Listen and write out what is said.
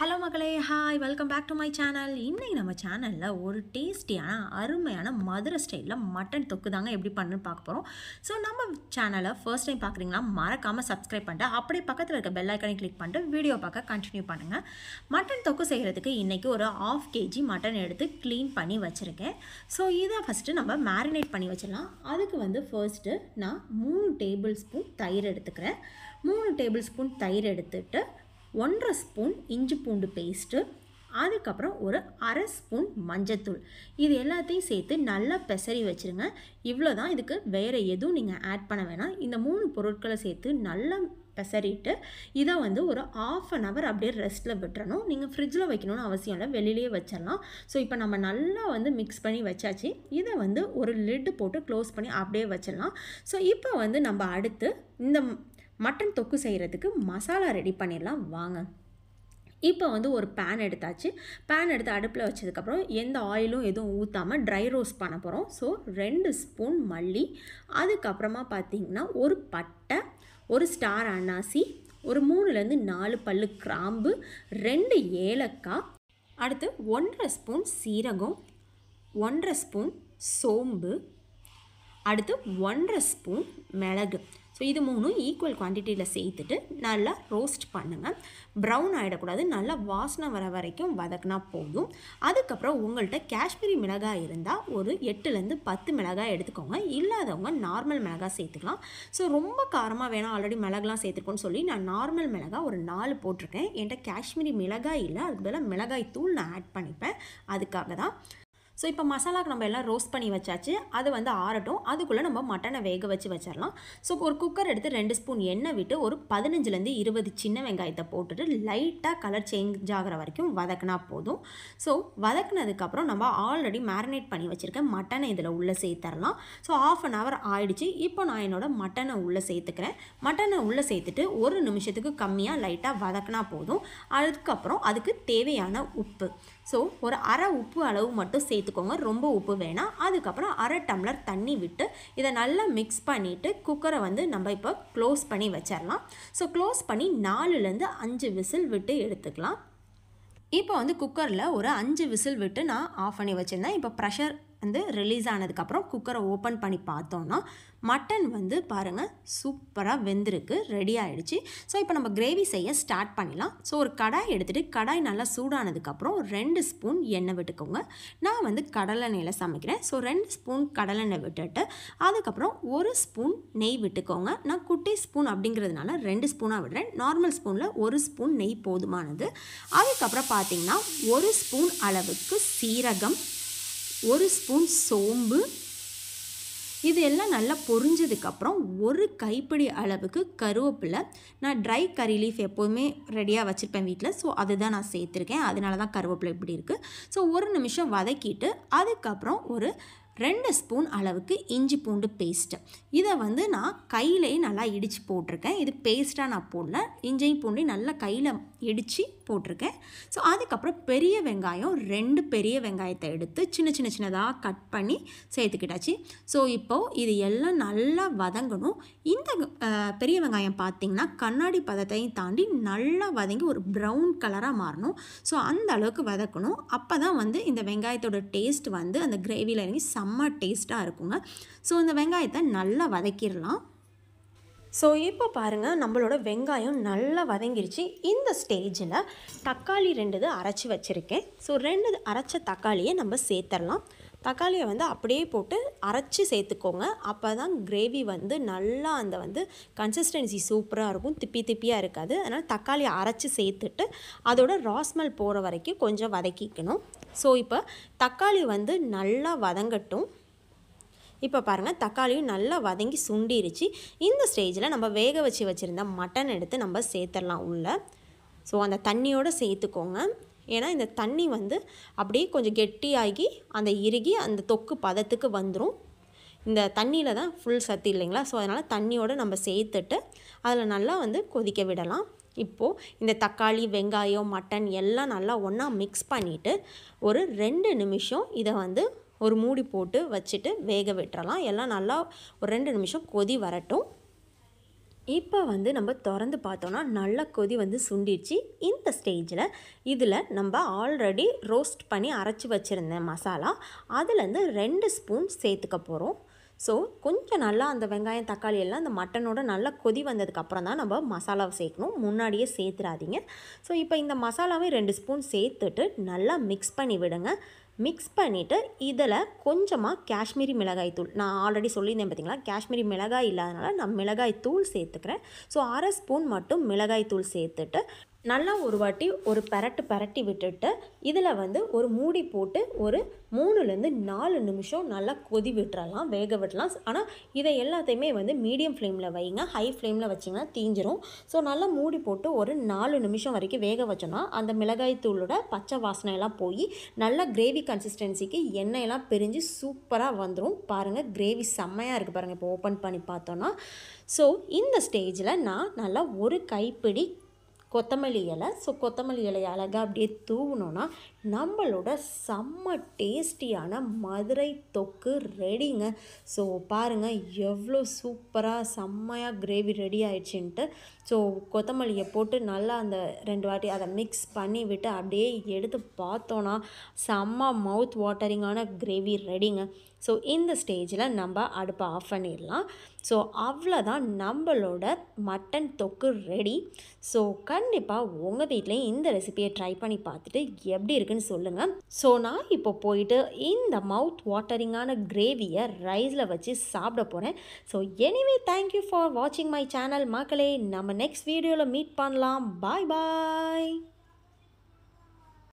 hello மகளே hi welcome back to my channel இன்றைக்கி நம்ம சேனலில் ஒரு டேஸ்டியான அருமையான மதுரை ஸ்டைலில் மட்டன் தொக்கு தாங்க எப்படி பண்ணுன்னு பார்க்க போகிறோம் ஸோ நம்ம சேனலை ஃபர்ஸ்ட் டைம் பார்க்குறீங்கன்னா மறக்காமல் சப்ஸ்கிரைப் பண்ணிட்டு அப்படியே பக்கத்தில் இருக்க பெல் ஐக்கனை கிளிக் பண்ணிட்டு வீடியோ பார்க்க கண்டினியூ பண்ணுங்கள் மட்டன் தொக்கு செய்கிறதுக்கு இன்றைக்கி ஒரு ஆஃப் கேஜி மட்டன் எடுத்து க்ளீன் பண்ணி வச்சுருக்கேன் ஸோ இதை ஃபஸ்ட்டு நம்ம மேரினேட் பண்ணி வச்சிடலாம் அதுக்கு வந்து ஃபர்ஸ்ட்டு நான் மூணு டேபிள் ஸ்பூன் தயிர் எடுத்துக்கிறேன் மூணு டேபிள் ஸ்பூன் தயிர் எடுத்துகிட்டு ஒன்றரை ஸ்பூன் இஞ்சி பூண்டு பேஸ்ட்டு அதுக்கப்புறம் ஒரு அரை ஸ்பூன் மஞ்சத்தூள் இது எல்லாத்தையும் சேர்த்து நல்லா பெசரி வச்சுருங்க இவ்வளோ தான் இதுக்கு வேறு எதுவும் நீங்கள் ஆட் பண்ண வேணாம் இந்த மூணு பொருட்களை சேர்த்து நல்லா பெசரிட்டு இதை வந்து ஒரு ஆஃப் அன் ஹவர் அப்படியே ரெஸ்ட்டில் விட்டுறணும் நீங்கள் ஃப்ரிட்ஜில் வைக்கணும்னு அவசியம் இல்லை வெளியிலேயே வச்சிடலாம் ஸோ இப்போ நம்ம நல்லா வந்து மிக்ஸ் பண்ணி வச்சாச்சு இதை வந்து ஒரு லிட்டு போட்டு க்ளோஸ் பண்ணி அப்படியே வச்சிடலாம் ஸோ இப்போ வந்து நம்ம அடுத்து இந்த மட்டன் தொக்கு செய்கிறதுக்கு மசாலா ரெடி பண்ணிடலாம் வாங்க இப்போ வந்து ஒரு பேன் எடுத்தாச்சு பேன் எடுத்து அடுப்பில் வச்சதுக்கப்புறம் எந்த ஆயிலும் எதுவும் ஊற்றாமல் ட்ரை ரோஸ்ட் பண்ண போகிறோம் ஸோ ரெண்டு ஸ்பூன் மல்லி அதுக்கப்புறமா பார்த்திங்கன்னா ஒரு பட்டை ஒரு ஸ்டார் அன்னாசி ஒரு மூணுலேருந்து நாலு பல்லு கிராம்பு ரெண்டு ஏலக்காய் அடுத்து ஒன்றரை ஸ்பூன் சீரகம் ஒன்றரை ஸ்பூன் சோம்பு அடுத்து ஒன்றரை ஸ்பூன் மிளகு ஸோ இது மூணும் ஈக்குவல் குவான்டிட்டியில் சேர்த்துட்டு நல்லா ரோஸ்ட் பண்ணுங்கள் ப்ரௌன் ஆகிடக்கூடாது நல்லா வாசனை வர வரைக்கும் வதக்குனா போதும் அதுக்கப்புறம் உங்கள்கிட்ட காஷ்மீரி மிளகாய் இருந்தால் ஒரு எட்டுலேருந்து பத்து மிளகாய் எடுத்துக்கோங்க இல்லாதவங்க நார்மல் மிளகாய் சேர்த்துக்கலாம் ஸோ ரொம்ப காரமாக வேணால் ஆல்ரெடி மிளகுலாம் சேர்த்துருக்கோன்னு சொல்லி நான் நார்மல் மிளகாய் ஒரு நாலு போட்டிருக்கேன் என்கிட்ட காஷ்மீரி மிளகாய் இல்லை அதுக்கு பதிலாக மிளகாய் தூள் நான் ஆட் பண்ணிப்பேன் அதுக்காக தான் ஸோ இப்போ மசாலாவுக்கு நம்ம எல்லாம் ரோஸ்ட் பண்ணி வச்சாச்சு அது வந்து ஆறட்டும் அதுக்குள்ளே நம்ம மட்டனை வேக வச்சு வச்சிடலாம் ஸோ ஒரு குக்கர் எடுத்து ரெண்டு ஸ்பூன் எண்ணெய் விட்டு ஒரு பதினஞ்சுலேருந்து இருபது சின்ன வெங்காயத்தை போட்டுட்டு லைட்டாக கலர் சேஞ்ச் ஆகிற வரைக்கும் வதக்கினா போதும் ஸோ வதக்குனதுக்கப்புறம் நம்ம ஆல்ரெடி மேரினேட் பண்ணி வச்சுருக்கேன் மட்டனை இதில் உள்ளே சேர்த்துடலாம் ஸோ ஆஃப் அன் ஹவர் ஆயிடுச்சு இப்போ நான் என்னோடய மட்டனை உள்ளே சேர்த்துக்கிறேன் மட்டனை உள்ளே சேர்த்துட்டு ஒரு நிமிஷத்துக்கு கம்மியாக லைட்டாக வதக்கினா போதும் அதுக்கப்புறம் அதுக்கு தேவையான உப்பு ஸோ ஒரு அரை உப்பு அளவு மட்டும் சேர்த்துக்கோங்க ரொம்ப உப்பு வேணாம் அதுக்கப்புறம் அரை டம்ளர் தண்ணி விட்டு இதை நல்லா மிக்ஸ் பண்ணிவிட்டு குக்கரை வந்து நம்ம இப்போ க்ளோஸ் பண்ணி வச்சிடலாம் ஸோ க்ளோஸ் பண்ணி நாலுலேருந்து அஞ்சு விசில் விட்டு எடுத்துக்கலாம் இப்போ வந்து குக்கரில் ஒரு அஞ்சு விசில் விட்டு நான் ஆஃப் பண்ணி வச்சுருந்தேன் இப்போ ப்ரெஷர் வந்து ரிலீஸ் ஆனதுக்கப்புறம் குக்கரை ஓப்பன் பண்ணி பார்த்தோன்னா மட்டன் வந்து பாருங்கள் சூப்பராக வெந்திருக்கு ரெடி ஆகிடுச்சு ஸோ இப்போ நம்ம கிரேவி செய்ய ஸ்டார்ட் பண்ணிடலாம் ஸோ ஒரு கடாய் எடுத்துகிட்டு கடாய் நல்லா சூடானதுக்கப்புறம் ரெண்டு ஸ்பூன் எண்ணெய் விட்டுக்கோங்க நான் வந்து கடலெண்ணெயில் சமைக்கிறேன் ஸோ ரெண்டு ஸ்பூன் கடலெண்ணெய் விட்டுட்டு அதுக்கப்புறம் ஒரு ஸ்பூன் நெய் விட்டுக்கோங்க நான் குட்டி ஸ்பூன் அப்படிங்கிறதுனால ரெண்டு ஸ்பூனாக விடுறேன் நார்மல் ஸ்பூனில் ஒரு ஸ்பூன் நெய் போதுமானது அதுக்கப்புறம் பார்த்திங்கன்னா ஒரு ஸ்பூன் அளவுக்கு சீரகம் ஒரு ஸ்பூன் சோம்பு இது எல்லாம் நல்லா பொரிஞ்சதுக்கப்புறம் ஒரு கைப்பிடி அளவுக்கு கருவேப்பிலை நான் ட்ரை கறி லீஃப் எப்போதுமே ரெடியாக வச்சுருப்பேன் வீட்டில் ஸோ அதுதான் நான் சேர்த்துருக்கேன் அதனால தான் கருவேப்பிலை இப்படி இருக்குது ஸோ ஒரு நிமிஷம் வதக்கிட்டு அதுக்கப்புறம் ஒரு ரெண்டு ஸ்பூன் அளவுக்கு இஞ்சி பூண்டு பேஸ்ட்டு இதை வந்து நான் கையிலேயே நல்லா இடித்து போட்டிருக்கேன் இது பேஸ்ட்டாக நான் போடல இஞ்சியும் பூண்டையும் நல்லா கையில் இடித்து போட்டிருக்கேன் ஸோ அதுக்கப்புறம் பெரிய வெங்காயம் ரெண்டு பெரிய வெங்காயத்தை எடுத்து சின்ன சின்ன சின்னதாக கட் பண்ணி சேர்த்துக்கிட்டாச்சு ஸோ இப்போது இது எல்லாம் நல்லா வதங்கணும் இந்த பெரிய வெங்காயம் பார்த்திங்கன்னா கண்ணாடி பதத்தையும் தாண்டி நல்லா வதங்கி ஒரு ப்ரௌன் கலராக மாறணும் ஸோ அந்த அளவுக்கு வதக்கணும் அப்போ தான் வந்து இந்த வெங்காயத்தோட டேஸ்ட் வந்து அந்த கிரேவியில் இறங்கி செம்ம டேஸ்ட்டாக இருக்குங்க ஸோ இந்த வெங்காயத்தை நல்லா வதக்கிடலாம் ஸோ இப்போ பாருங்கள் நம்மளோட வெங்காயம் நல்லா வதங்கிருச்சு இந்த ஸ்டேஜில் தக்காளி ரெண்டுது அரைச்சி வச்சுருக்கேன் ஸோ ரெண்டு அரைச்ச தக்காளியை நம்ம சேர்த்துடலாம் தக்காளியை வந்து அப்படியே போட்டு அரைச்சி சேர்த்துக்கோங்க அப்போ தான் கிரேவி வந்து நல்லா அந்த வந்து கன்சிஸ்டன்சி சூப்பராக இருக்கும் திப்பி திப்பியாக இருக்காது அதனால் தக்காளியை அரைச்சி சேர்த்துட்டு அதோட ராஸ்மல் போகிற வரைக்கும் கொஞ்சம் வதக்கிக்கணும் ஸோ இப்போ தக்காளி வந்து நல்லா வதங்கட்டும் இப்போ பாருங்கள் தக்காளியும் நல்லா வதங்கி சுண்டிருச்சு இந்த ஸ்டேஜில் நம்ம வேக வச்சு வச்சுருந்த மட்டன் எடுத்து நம்ம சேர்த்துடலாம் உள்ளே ஸோ அந்த தண்ணியோடு சேர்த்துக்கோங்க ஏன்னா இந்த தண்ணி வந்து அப்படியே கொஞ்சம் கெட்டியாகி அந்த இறுகி அந்த தொக்கு பதத்துக்கு வந்துடும் இந்த தண்ணியில் தான் ஃபுல் சத்து இல்லைங்களா ஸோ அதனால் தண்ணியோடு நம்ம சேர்த்துட்டு அதில் நல்லா வந்து கொதிக்க விடலாம் இப்போது இந்த தக்காளி வெங்காயம் மட்டன் எல்லாம் நல்லா ஒன்றா மிக்ஸ் பண்ணிவிட்டு ஒரு ரெண்டு நிமிஷம் இதை வந்து ஒரு மூடி போட்டு வச்சுட்டு வேக விட்டுறலாம் எல்லாம் நல்லா ஒரு ரெண்டு நிமிஷம் கொதி வரட்டும் இப்போ வந்து நம்ம திறந்து பார்த்தோன்னா நல்ல கொதி வந்து சுண்டிடுச்சு இந்த ஸ்டேஜில் இதில் நம்ம ஆல்ரெடி ரோஸ்ட் பண்ணி அரைச்சி வச்சுருந்த மசாலா அதுலேருந்து ரெண்டு ஸ்பூன் சேர்த்துக்க போகிறோம் ஸோ கொஞ்சம் நல்லா அந்த வெங்காயம் தக்காளி எல்லாம் அந்த மட்டனோட நல்லா கொதி வந்ததுக்கப்புறம் தான் நம்ம மசாலாவை சேர்க்கணும் முன்னாடியே சேர்த்துடாதீங்க ஸோ இப்போ இந்த மசாலாவை ரெண்டு ஸ்பூன் சேர்த்துட்டு நல்லா மிக்ஸ் பண்ணி விடுங்க மிக்ஸ் பண்ணிவிட்டு இதில் கொஞ்சமாக காஷ்மீரி மிளகாய் தூள் நான் ஆல்ரெடி சொல்லியிருந்தேன் பார்த்தீங்களா காஷ்மீரி மிளகாய் இல்லாதனால நான் மிளகாய் தூள் சேர்த்துக்கிறேன் ஸோ அரை ஸ்பூன் மட்டும் மிளகாய் தூள் சேர்த்துட்டு நல்லா ஒரு வாட்டி ஒரு பரட்டு பரட்டி விட்டுட்டு இதில் வந்து ஒரு மூடி போட்டு ஒரு மூணுலேருந்து நாலு நிமிஷம் நல்லா கொதி விட்டுறலாம் வேக விடலாம் ஆனால் இதை எல்லாத்தையுமே வந்து மீடியம் ஃப்ளேமில் வைங்க ஹை ஃப்ளேமில் வச்சிங்கன்னா தீஞ்சிரும் ஸோ நல்லா மூடி போட்டு ஒரு நாலு நிமிஷம் வரைக்கும் வேக வச்சோன்னா அந்த மிளகாய் தூளோட பச்சை வாசனையெல்லாம் போய் நல்லா கிரேவி கன்சிஸ்டன்சிக்கு எண்ணெயெல்லாம் பிரிஞ்சு சூப்பராக வந்துடும் பாருங்கள் கிரேவி செம்மையாக இருக்குது பாருங்கள் இப்போ ஓப்பன் பண்ணி பார்த்தோன்னா ஸோ இந்த ஸ்டேஜில் நான் நல்லா ஒரு கைப்பிடி கொத்தமல்லி இலை ஸோ கொத்தமல்லி இலையை அழகாக அப்படியே தூவினோன்னா நம்மளோட செம்ம டேஸ்டியான மதுரை தொக்கு ரெடிங்க ஸோ பாருங்கள் எவ்வளோ சூப்பராக செம்மையாக கிரேவி ரெடி ஆயிடுச்சுன்ட்டு ஸோ கொத்தமல்லியை போட்டு நல்லா அந்த ரெண்டு வாட்டி அதை மிக்ஸ் பண்ணி விட்டு அப்படியே எடுத்து பார்த்தோன்னா செம்ம மவுத் வாட்டரிங்கான கிரேவி ரெடிங்க ஸோ இந்த ஸ்டேஜில் நம்ம அடுப்பை ஆஃப் பண்ணிடலாம் ஸோ அவ்வளோதான் நம்மளோட மட்டன் தொக்கு ரெடி ஸோ கண்டிப்பாக உங்கள் வீட்லேயும் இந்த ரெசிபியை ட்ரை பண்ணி பார்த்துட்டு எப்படி இருக்குன்னு சொல்லுங்கள் ஸோ நான் இப்போ போயிட்டு இந்த மவுத் வாட்டரிங்கான கிரேவியை ரைஸில் வச்சு சாப்பிட போகிறேன் ஸோ எனிவே தேங்க்யூ ஃபார் வாட்சிங் மை சேனல் மக்களே நம்ம நெக்ஸ்ட் வீடியோவில் மீட் பண்ணலாம் பாய் பாய்